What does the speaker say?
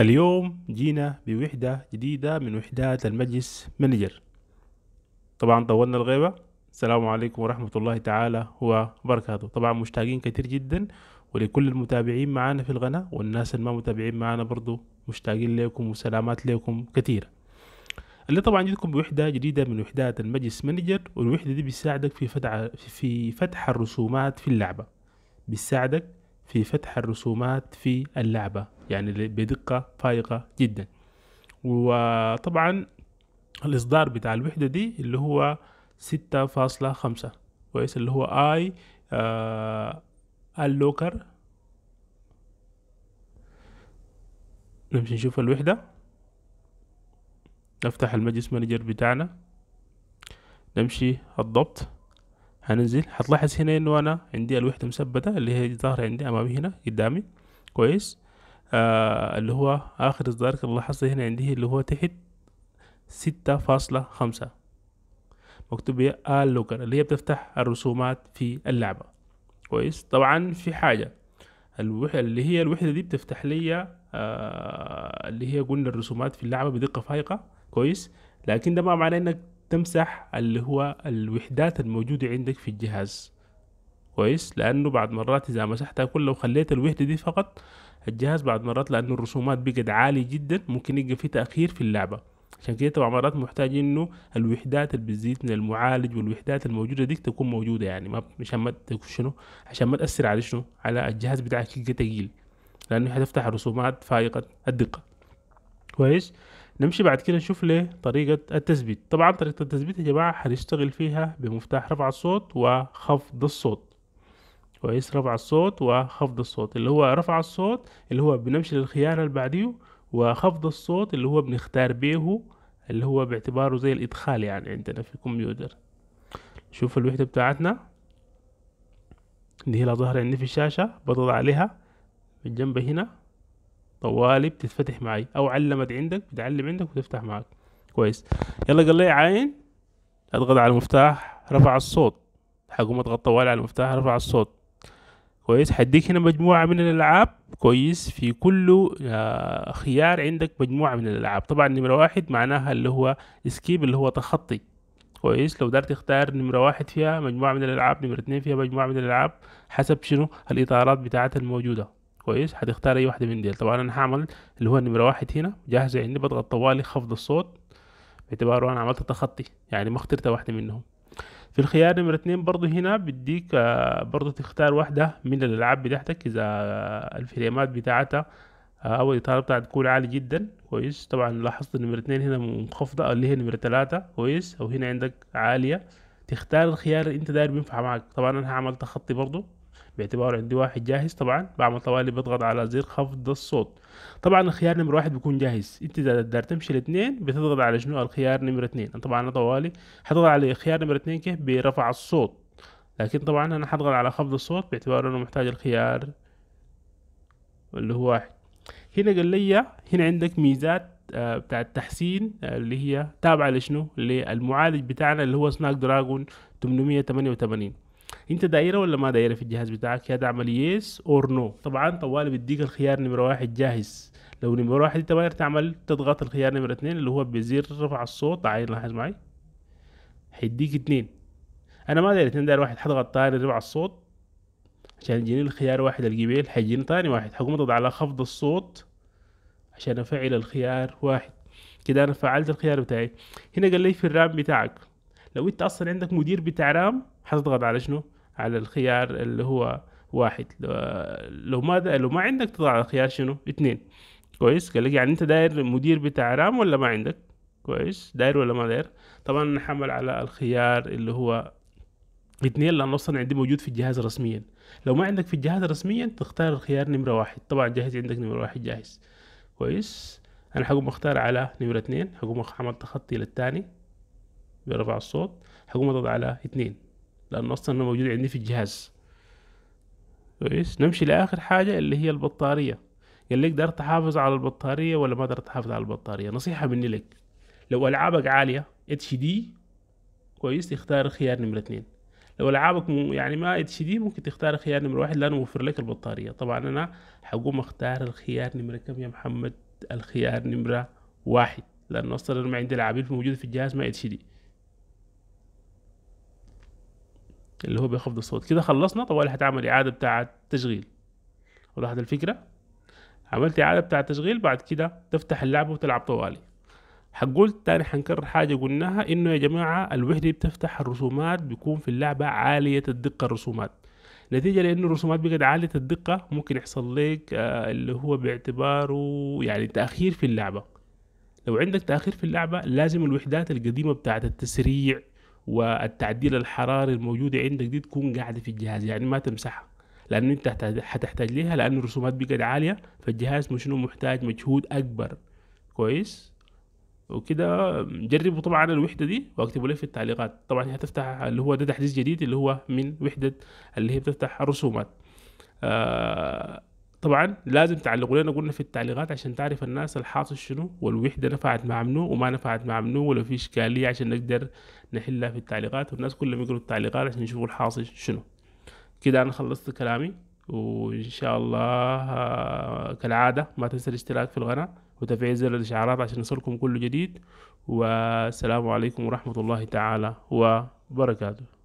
اليوم جينا بوحدة جديدة من وحدات المجلس منجر طبعا طولنا الغيبة السلام عليكم ورحمة الله تعالى وبركاته طبعا مشتاقين كتير جدا ولكل المتابعين معانا في القناة والناس اللي ما متابعين معانا برضو مشتاقين لكم وسلامات لكم كثيرة اللي طبعا جيتكم بوحدة جديدة من وحدات المجلس منجر والوحدة دي بتساعدك في فتح في فتح الرسومات في اللعبة بتساعدك في فتح الرسومات في اللعبة يعني بدقه فائقه جدا وطبعا الاصدار بتاع الوحده دي اللي هو ستة فاصلة خمسة كويس اللي هو اي آه اللوكر نمشي نشوف الوحده نفتح المجلس مانجر بتاعنا نمشي الضبط هننزل هتلاحظ هنا انه انا عندي الوحده مثبته اللي هي ظاهره عندي امامي هنا قدامي كويس آه اللي هو آخر إصدار كان لاحظت هنا عندي اللي هو تحت ستة فاصلة خمسة مكتوب هي آل لوكر اللي هي بتفتح الرسومات في اللعبة كويس طبعا في حاجة الوحدة اللي هي الوحدة دي بتفتح لي آه اللي هي قلنا الرسومات في اللعبة بدقة فائقة كويس لكن ده ما معناه انك تمسح اللي هو الوحدات الموجودة عندك في الجهاز كويس لانه بعد مرات اذا مسحتها كلها وخليت الوحده دي فقط الجهاز بعد مرات لانه الرسومات بقت عالية جدا ممكن يبقى في تاخير في اللعبه عشان كده طبعا مرات محتاج انه الوحدات اللي بتزيد من المعالج والوحدات الموجوده دي تكون موجوده يعني ما عشان ما شنو عشان ما تاثر على شنو على الجهاز بتاعك يبقى تقيل لانه حتفتح رسومات فائقه الدقه كويس نمشي بعد كده نشوف ليه طريقة التثبيت طبعا طريقة التثبيت يا جماعة هنشتغل فيها بمفتاح رفع الصوت وخفض الصوت كويس رفع الصوت وخفض الصوت اللي هو رفع الصوت اللي هو بنمشي للخيار اللي بعديه وخفض الصوت اللي هو بنختار بيه اللي هو باعتباره زي الادخال يعني عندنا في الكمبيوتر شوف الوحدة بتاعتنا اللي هي اللي ظهر عندي في الشاشة بضغط عليها من جنب هنا طوالي بتتفتح معي او علمت عندك بتعلم عندك وتفتح معك كويس يلا قال لي عاين اضغط على المفتاح رفع الصوت حقوم اضغط طوالي على المفتاح رفع الصوت كويس حديك هنا مجموعة من الألعاب كويس في كل آه، خيار عندك مجموعة من الألعاب طبعا نمرة واحد معناها اللي هو سكيب اللي هو تخطي كويس لو دارت تختار نمرة واحد فيها مجموعة من الألعاب نمرة اتنين فيها مجموعة من الألعاب حسب شنو الإطارات بتاعتها الموجودة كويس حتختار أي واحدة من ديل طبعا أنا هعمل اللي هو نمرة واحد هنا جاهزة عندي بضغط طوالي خفض الصوت باعتباره أنا عملت تخطي يعني ما اخترت واحدة منهم في الخيار نمرة اتنين برضو هنا بديك آه، برضو تختار واحدة من الألعاب بتاعتك إذا آه، الفريمات بتاعتها آه، أو الاطار بتاعتها تكون عالي جدا كويس طبعا لاحظت نمرة اتنين هنا منخفضة اللي هي نمرة تلاتة كويس أو هنا عندك عالية تختار الخيار اللي أنت داير بينفع معك طبعا أنا عملت تخطي برضو باعتبار عندي واحد جاهز طبعا بعمل طوالي بضغط على زر خفض الصوت طبعا الخيار نمرة واحد بيكون جاهز انت اذا تقدر تمشي الاثنين بتضغط على شنو الخيار نمرة اثنين طبعا انا طوالي حتضغط على خيار نمرة اثنين كيف برفع الصوت لكن طبعا انا حضغط على خفض الصوت باعتبار انه محتاج الخيار اللي هو واحد هنا قال لي هنا عندك ميزات آه، بتاع التحسين آه، اللي هي تابعة لشنو للمعالج بتاعنا اللي هو سناك دراجون 888 انت دايره ولا ما دايره في الجهاز بتاعك يا تعمل يس اور نو طبعا طوالي بيديك الخيار نمره واحد جاهز لو نمره واحد انت داير تعمل تضغط الخيار نمره اثنين اللي هو بزر رفع الصوت تعالى لاحظ معي هيديك اثنين انا ما داير اثنين داير واحد حضغط ثاني رفع الصوت عشان يجيني الخيار واحد الجبيل حيجيني ثاني واحد حقوم اضغط على خفض الصوت عشان افعل الخيار واحد كده انا فعلت الخيار بتاعي هنا قال لي في الرام بتاعك لو انت اصلا عندك مدير بتاع رام حتضغط على شنو على الخيار اللي هو واحد لو ما لو ما عندك تضغط على خيار شنو اثنين كويس قال لك يعني انت داير مدير بتاع رام ولا ما عندك كويس داير ولا ما داير طبعا نحمل على الخيار اللي هو اثنين لانه اصلا عندي موجود في الجهاز رسميا لو ما عندك في الجهاز رسميا تختار الخيار نمره واحد طبعا جاهز عندك نمره واحد جاهز كويس انا حقوم اختار على نمره اثنين حقوم عملت تخطي للثاني برفع الصوت حقوم اضغط على اثنين لأنه أصلا موجود عندي في الجهاز كويس نمشي لآخر حاجة اللي هي البطارية قال لك قدرت تحافظ على البطارية ولا ما قدرت تحافظ على البطارية نصيحة مني لك لو ألعابك عالية اتش دي كويس تختار خيار نمرة اتنين لو العابك يعني ما اتش دي ممكن تختار خيار نمرة واحد لانه موفر لك البطارية طبعا انا حقوم اختار الخيار نمرة كم يا محمد الخيار نمرة واحد لانه اصلا ما عندي العابين موجودة في الجهاز ما اتش دي اللي هو بيخفض الصوت كده خلصنا طب هتعمل اعاده بتاعه تشغيل وضحت الفكره عملت اعاده بتاعه تشغيل بعد كده تفتح اللعبه وتلعب طوالي هقول تاني حنكرر حاجه قلناها انه يا جماعه الوحده بتفتح الرسومات بيكون في اللعبه عاليه الدقه الرسومات نتيجة لأنه الرسومات بقت عالية الدقة ممكن يحصل لك آه، اللي هو باعتباره يعني تأخير في اللعبة لو عندك تأخير في اللعبة لازم الوحدات القديمة بتاعة التسريع والتعديل الحراري الموجود عندك دي تكون قاعدة في الجهاز يعني ما تمسحها لأن أنت هتحتاج ليها لأن الرسومات بقت عالية فالجهاز مشنو محتاج مجهود أكبر كويس وكده جربوا طبعا الوحده دي واكتبوا لي في التعليقات طبعا هتفتح اللي هو ده تحديث جديد اللي هو من وحده اللي هي بتفتح الرسومات آه طبعا لازم تعلقوا لنا قلنا في التعليقات عشان تعرف الناس الحاصل شنو والوحده نفعت مع منو وما نفعت مع منو ولا في اشكاليه عشان نقدر نحلها في التعليقات والناس كلهم يقروا التعليقات عشان يشوفوا الحاصل شنو كده انا خلصت كلامي وان شاء الله آه، كالعاده ما تنسى الاشتراك في القناه وتفعيل زر الاشعارات عشان يصلكم كل جديد والسلام عليكم ورحمه الله تعالى وبركاته